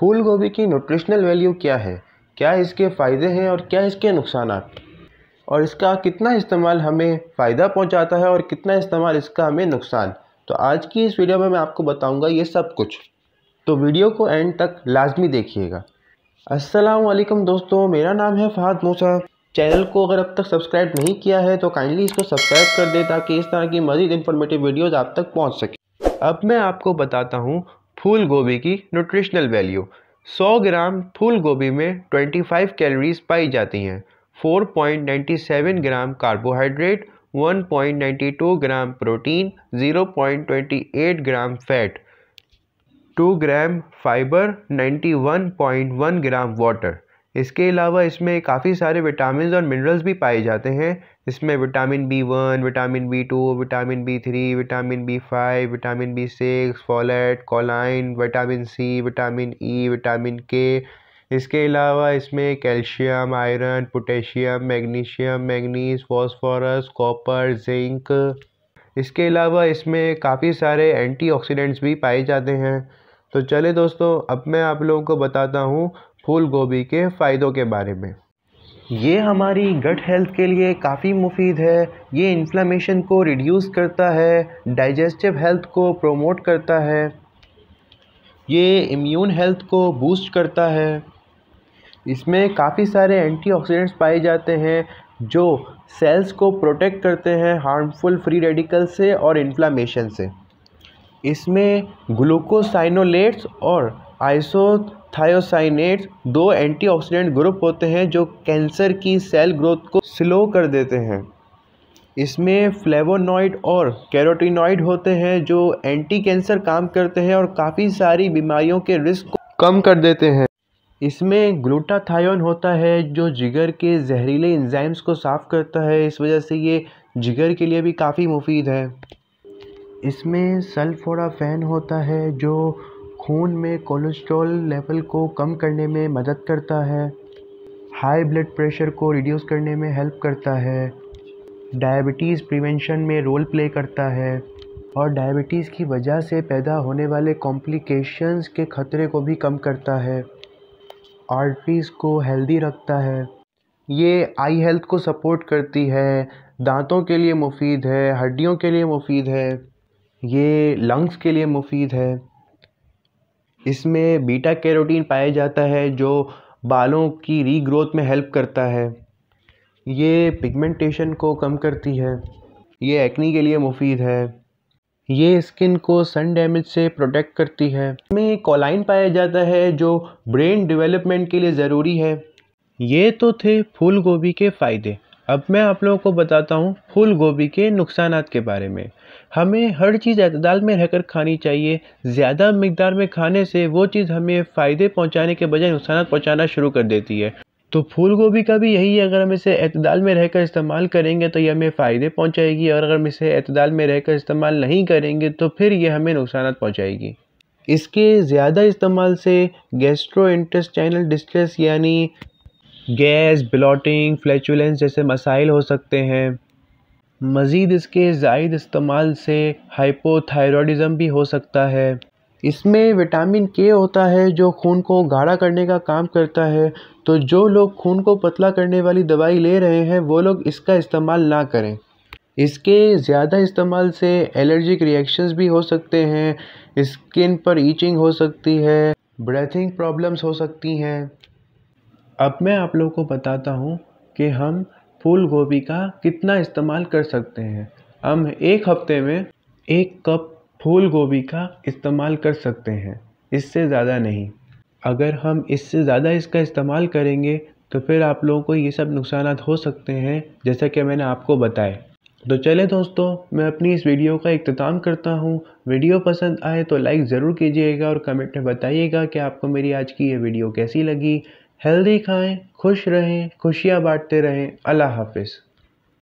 फूल गोभी की nutritional value क्या है क्या इसके फ़ायदे हैं और क्या इसके नुकसान और इसका कितना इस्तेमाल हमें फ़ायदा पहुंचाता है और कितना इस्तेमाल इसका हमें नुकसान तो आज की इस वीडियो में मैं आपको बताऊंगा ये सब कुछ तो वीडियो को एंड तक लाजमी देखिएगा असलकम दोस्तों मेरा नाम है फहद मूसा चैनल को अगर अब तक सब्सक्राइब नहीं किया है तो काइंडली इसको सब्सक्राइब कर दें ताकि इस तरह की मज़ीद इन्फॉर्मेटिव वीडियोज़ आप तक पहुँच सके अब मैं आपको बताता हूँ फूल गोभी की न्यूट्रिशनल वैल्यू 100 ग्राम फूल गोभी में 25 कैलोरीज पाई जाती हैं 4.97 gram carbohydrate 1.92 gram protein 0.28 gram fat 2 gram fibre 91.1 gram water इसके अलावा इसमें काफ़ी सारे विटामिन और मिनरल्स भी पाए जाते हैं इसमें vitamin B one vitamin B two vitamin B three vitamin B five vitamin B six folate choline vitamin C vitamin E vitamin K इसके अलावा इसमें calcium iron potassium magnesium manganese phosphorus copper zinc इसके अलावा इसमें काफ़ी सारे antioxidants भी पाए जाते हैं तो चले दोस्तों अब मैं आप लोगों को बताता हूँ फूल गोभी के फ़ायदों के बारे में ये हमारी गट हेल्थ के लिए काफ़ी मुफीद है ये इन्फ्लामेशन को रिड्यूस करता है डाइजेस्टिव हेल्थ को प्रोमोट करता है ये इम्यून हेल्थ को बूस्ट करता है इसमें काफ़ी सारे एंटीऑक्सीडेंट्स पाए जाते हैं जो सेल्स को प्रोटेक्ट करते हैं हार्मफुल फ्री रेडिकल से और इन्फ्लामेशन से इसमें ग्लूकोसाइनोलेट्स और आइसोथायोसाइनेट्स दो एंटीऑक्सीडेंट ग्रुप होते हैं जो कैंसर की सेल ग्रोथ को स्लो कर देते हैं इसमें फ्लेवोनॉइड और कैरोटीनॉइड होते हैं जो एंटी कैंसर काम करते हैं और काफ़ी सारी बीमारियों के रिस्क को कम कर देते हैं इसमें ग्लूटाथायोन होता है जो जिगर के जहरीले इंजाइम्स को साफ़ करता है इस वजह से ये जिगर के लिए भी काफ़ी मुफीद है इसमें सल्फोराफेन होता है जो खून में कोलेस्ट्रॉल लेवल को कम करने में मदद करता है हाई ब्लड प्रेशर को रिड्यूस करने में हेल्प करता है डायबिटीज़ प्रिवेंशन में रोल प्ले करता है और डायबिटीज़ की वजह से पैदा होने वाले कॉम्प्लिकेशंस के ख़तरे को भी कम करता है आर्टरीज़ को हेल्दी रखता है ये आई हेल्थ को सपोर्ट करती है दांतों के लिए मुफीद है हड्डियों के लिए मुफीद है ये लंग्स के लिए मुफीद है इसमें बीटा कैरोटीन पाया जाता है जो बालों की रीग्रोथ में हेल्प करता है ये पिगमेंटेशन को कम करती है ये एक्नी के लिए मुफीद है ये स्किन को सन डैमेज से प्रोटेक्ट करती है इसमें कोलाइन पाया जाता है जो ब्रेन डेवलपमेंट के लिए ज़रूरी है ये तो थे फूल गोभी के फ़ायदे अब मैं आप लोगों को बताता हूँ फूल गोभी के नुकसान के बारे में हमें हर चीज़ अतदाल में रहकर खानी चाहिए ज़्यादा मकदार में खाने से वो चीज़ हमें फ़ायदे पहुँचाने के बजाय नुकसान पहुँचाना शुरू कर देती है तो फूल गोभी का भी यही है अगर हम इसे अतदाल में रहकर इस्तेमाल करेंगे तो ये हमें फ़ायदे पहुँचाएगी और अगर हम इसे अतदाल में रहकर इस्तेमाल नहीं करेंगे तो फिर ये हमें नुकसान पहुँचाएगी इसके ज़्यादा इस्तेमाल से गैस्ट्रो इंटस्टाइनल डिस्ट्रेस यानी गैस ब्लॉटिंग फ्लैचुलेंस जैसे मसाइल हो सकते हैं मज़ीद इसके ज़ायद इस्तेमाल से हाइपोथायरॉयडिज़म भी हो सकता है इसमें विटामिन के होता है जो खून को गाढ़ा करने का काम करता है तो जो लोग खून को पतला करने वाली दवाई ले रहे हैं वो लोग इसका इस्तेमाल ना करें इसके ज़्यादा इस्तेमाल से एलर्जिक रिएक्शंस भी हो सकते हैं स्किन पर ईचिंग हो सकती है ब्रेथिंग प्रॉब्लम्स हो सकती हैं अब मैं आप लोगों को बताता हूँ कि हम फूल गोभी का कितना इस्तेमाल कर सकते हैं हम एक हफ्ते में एक कप फूल गोभी का इस्तेमाल कर सकते हैं इससे ज़्यादा नहीं अगर हम इससे ज़्यादा इसका इस्तेमाल करेंगे तो फिर आप लोगों को ये सब नुकसान हो सकते हैं जैसा कि मैंने आपको बताए तो चले दोस्तों मैं अपनी इस वीडियो का इख्ताम करता हूँ वीडियो पसंद आए तो लाइक ज़रूर कीजिएगा और कमेंट में बताइएगा कि आपको मेरी आज की ये वीडियो कैसी लगी हेल्दी खाएँ खुश रहें खुशियाँ बाँटते रहें अल्लाह हाफ़िज़